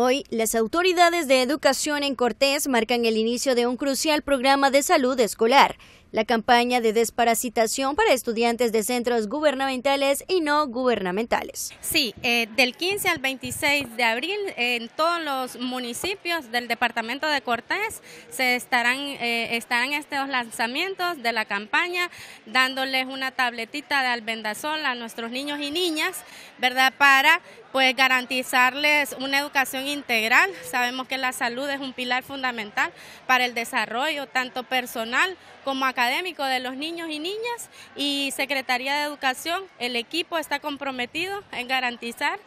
Hoy, las autoridades de educación en Cortés marcan el inicio de un crucial programa de salud escolar la campaña de desparasitación para estudiantes de centros gubernamentales y no gubernamentales. Sí, eh, del 15 al 26 de abril en todos los municipios del departamento de Cortés se estarán, eh, estarán estos lanzamientos de la campaña, dándoles una tabletita de albendazol a nuestros niños y niñas, ¿verdad? Para pues garantizarles una educación integral. Sabemos que la salud es un pilar fundamental para el desarrollo tanto personal como académico académico de los niños y niñas y Secretaría de Educación, el equipo está comprometido en garantizar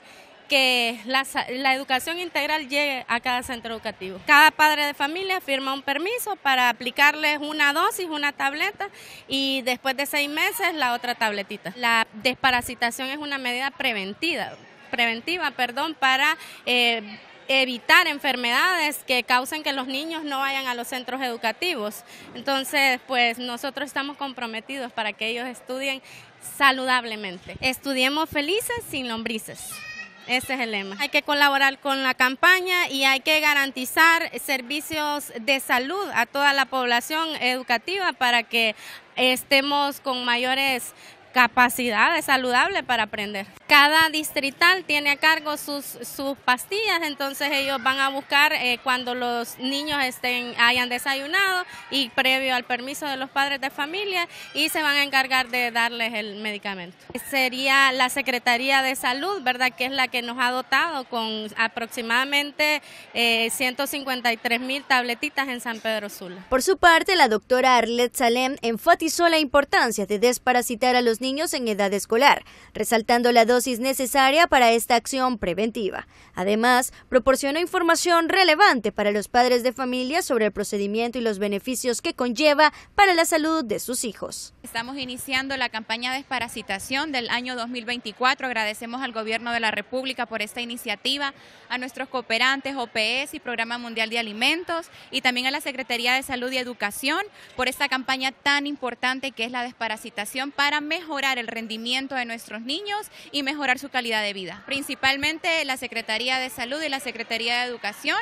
que la, educación integral llegue a cada centro educativo. Cada padre de familia firma un permiso para aplicarles una dosis, una tableta y después de seis meses la otra tabletita. La desparasitación es una medida preventiva, preventiva perdón, para... Eh, evitar enfermedades que causen que los niños no vayan a los centros educativos. Entonces, pues nosotros estamos comprometidos para que ellos estudien saludablemente. Estudiemos felices sin lombrices. Ese es el lema. Hay que colaborar con la campaña y hay que garantizar servicios de salud a toda la población educativa para que estemos con mayores capacidades saludable para aprender. Cada distrital tiene a cargo sus, sus pastillas, entonces ellos van a buscar eh, cuando los niños estén, hayan desayunado y previo al permiso de los padres de familia y se van a encargar de darles el medicamento. Sería la Secretaría de Salud, ¿verdad? Que es la que nos ha dotado con aproximadamente 153 eh, mil tabletitas en San Pedro Sula. Por su parte, la doctora Arlet Salem enfatizó la importancia de desparasitar a los niños en edad escolar, resaltando la dosis necesaria para esta acción preventiva. Además, proporciona información relevante para los padres de familia sobre el procedimiento y los beneficios que conlleva para la salud de sus hijos. Estamos iniciando la campaña de desparasitación del año 2024. Agradecemos al Gobierno de la República por esta iniciativa, a nuestros cooperantes OPS y Programa Mundial de Alimentos y también a la Secretaría de Salud y Educación por esta campaña tan importante que es la desparasitación para mejorar el rendimiento de nuestros niños y mejorar su calidad de vida. Principalmente la Secretaría de Salud y la Secretaría de Educación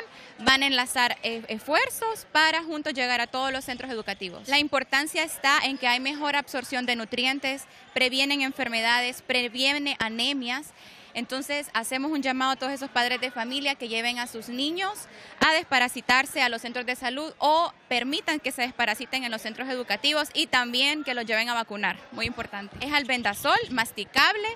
van a enlazar e, esfuerzos para juntos llegar a todos los centros educativos. La importancia está en que hay mejor absorción de nutrientes, previenen enfermedades, previene anemias. Entonces hacemos un llamado a todos esos padres de familia que lleven a sus niños a desparasitarse a los centros de salud o permitan que se desparasiten en los centros educativos y también que los lleven a vacunar, muy importante. Es albendazol, masticable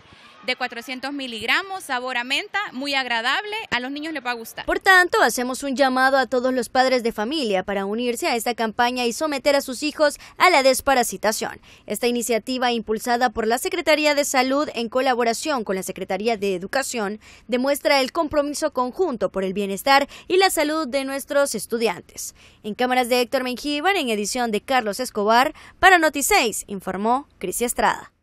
de 400 miligramos, sabor a menta, muy agradable, a los niños les va a gustar. Por tanto, hacemos un llamado a todos los padres de familia para unirse a esta campaña y someter a sus hijos a la desparasitación. Esta iniciativa impulsada por la Secretaría de Salud en colaboración con la Secretaría de Educación demuestra el compromiso conjunto por el bienestar y la salud de nuestros estudiantes. En cámaras de Héctor Mengíbar, en edición de Carlos Escobar, para Noticéis, informó Cris Estrada.